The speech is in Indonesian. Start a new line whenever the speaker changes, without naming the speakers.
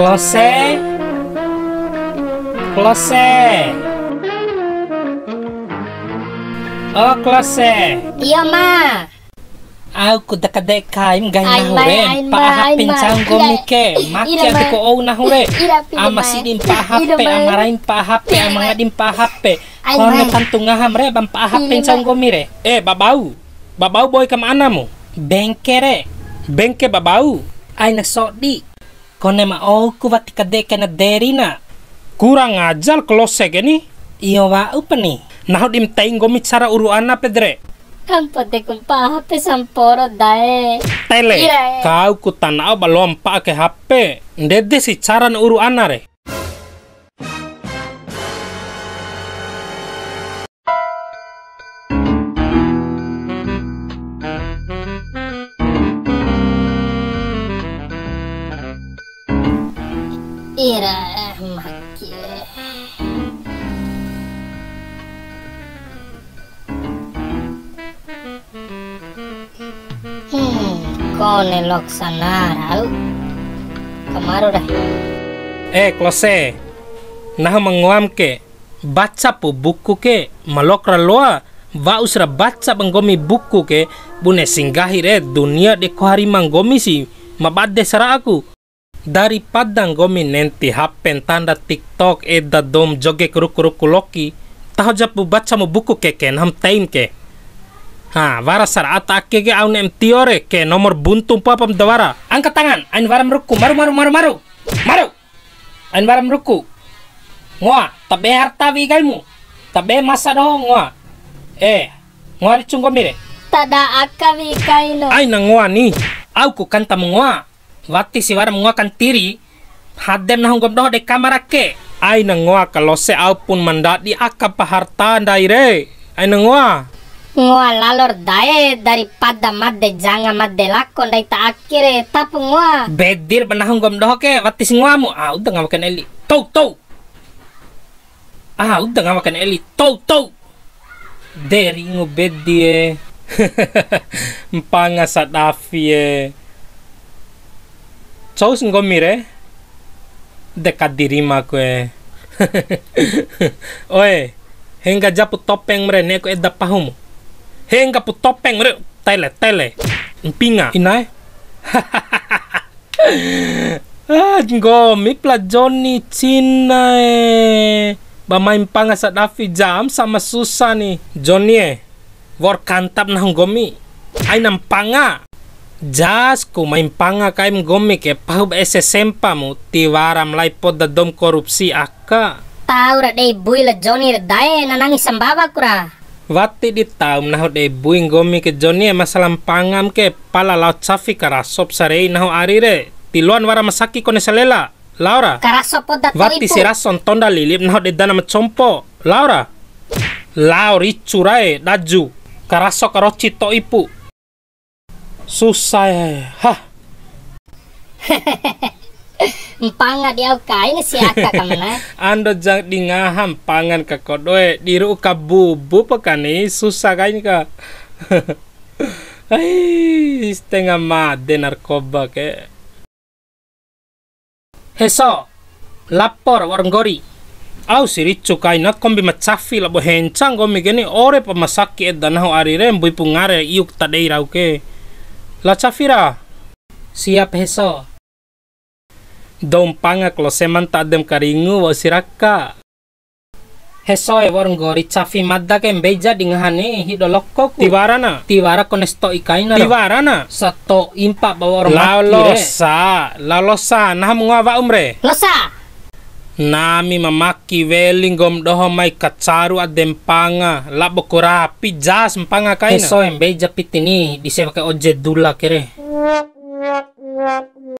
close close oh close iya ma Aku ku daka deka im gai na hure eh. pa hapin canggo iya, mike iya, makia aku ko ou na hure eh. iya, ama sidin pa hape ama rain pa hape ama ngadin pa hape kono kantunga re bam pa hape canggo mire eh babau babau boy kam anamu bengke re, bengke babau ai na Kone ma au kuwati kadeke na derina. Kurang ajal klose geni. Iyo wa upani. Nahod im cara uru ana pedre.
Kampo de kumpa hape samporo dae. Tele,
kau tanau balompa ke hape. Ndede si cara uru ana re.
irahmak hmm kone loksanara dah
eh klose nah menguam ke baca po buku ke malokra loa va usra baca penggomi buku ke bune singgahi re dunia dekohari harimang manggomi si mabade sara aku dari padang gomi nanti hapen tanda tiktok eda dom joge kurukuruku loki taho japu baca mu buku keken ham time ke ha wara sar ata kege au nem tiore ke nomor buntung papa mdawara. angkat tangan ain wara meruku, maru maru maru maru maru ain wara meruku. Ngwa, tabe harta wigalmu tabe masa doho ngwa. eh ricung ricung mire tada akawi kaino ain ngwa ni au ku kantam ngwa. Wati si ಮುಂಗಕನ್ menguakan tiri, hadem nahung gomdoh de kamarake ai nangwa kalau se pun mandat di akap harta daire ai nangwa
ngwa lalor dae dari pada madde janga madde lakon dai ta akire tapu ngwa
bedir benahung gomdoh ke ke si ngwa mu ah udah ngawakan eli tau tau ah udah ngawakan eli tau tau deri bedir. bedie mpanga sadafi e. Saus ngom mire de ma kue oe hingga japu topeng mre neko edda pahumu hingga pu topeng mre tele tele pinga inai e? ah go Cina e. main panga sa dafi jam sama susah e, kantap gomi panga jasku main panga kaim gomik ke pahub ese sempamu waram lai podda dom korupsi akka
tau ra dei buila joni ra dae nanangi sambawa kura
Wati di taum ho dei buing gomi ke joni e masalam pangam ke pala laut safi kara karasop sarei naho arire luan wara masaki kone selela Laura karasop
tau Wati rason
tonda lilip ho dei dana macompo Laura Lauri curae daju karasok karo cito ipu susah ya hah
empangat dia ya, kain si aka kamana
eh. ando jang ngaham pangan ke kodoe diru ka bubu pekani susah kain ka Ay, setengah made narkoba ke. Heso, lapor warung gori. Au si ricu nak kombi macafi labo hencang kombi gini ore pemasaki edanau arire mbui pungare iuk tadei rauke. ke. Chafira. Siap heso. Dom pangak lo seman tadem karingu wa siraka. Heso e warung gori chafi madda kem beja dingahane hido lokko ku. Tiwarana. Tiwara konesto ikaina. Tiwarana. Sato impa bawa orang Lao losa. Lalosa. losa. Nah mungawa umre. Losa nami mamaki welingom doho mai kacaru adempanga labo kurapi jas mpanga kaina so embeja pitini ke oje dula kere